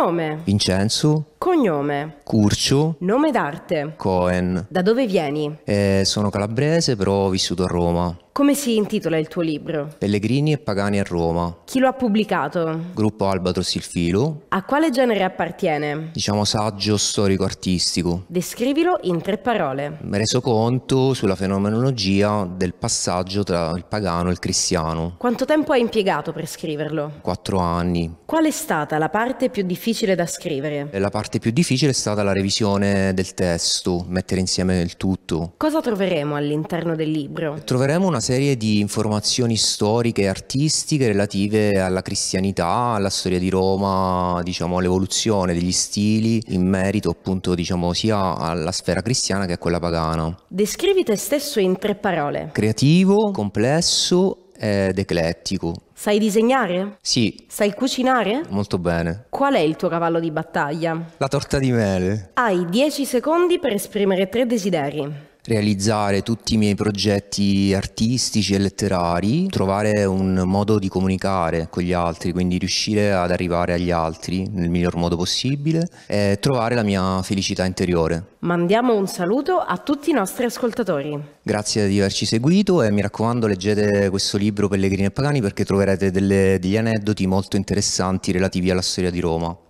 nome? Vincenzo Cognome. Curcio. Nome d'arte. Cohen. Da dove vieni? Eh, sono calabrese, però ho vissuto a Roma. Come si intitola il tuo libro? Pellegrini e Pagani a Roma. Chi lo ha pubblicato? Gruppo Albatros il Filo. A quale genere appartiene? Diciamo saggio storico-artistico. Descrivilo in tre parole. Mi reso conto sulla fenomenologia del passaggio tra il pagano e il cristiano. Quanto tempo hai impiegato per scriverlo? Quattro anni. Qual è stata la parte più difficile da scrivere? La parte parte più difficile è stata la revisione del testo, mettere insieme il tutto. Cosa troveremo all'interno del libro? Troveremo una serie di informazioni storiche e artistiche relative alla cristianità, alla storia di Roma, diciamo, all'evoluzione degli stili in merito appunto diciamo, sia alla sfera cristiana che a quella pagana. Descrivi te stesso in tre parole. Creativo, complesso ed eh, eclettico. Sai disegnare? Sì. Sai cucinare? Molto bene. Qual è il tuo cavallo di battaglia? La torta di mele. Hai 10 secondi per esprimere tre desideri realizzare tutti i miei progetti artistici e letterari, trovare un modo di comunicare con gli altri, quindi riuscire ad arrivare agli altri nel miglior modo possibile e trovare la mia felicità interiore. Mandiamo un saluto a tutti i nostri ascoltatori. Grazie di averci seguito e mi raccomando leggete questo libro Pellegrini e Pagani perché troverete delle, degli aneddoti molto interessanti relativi alla storia di Roma.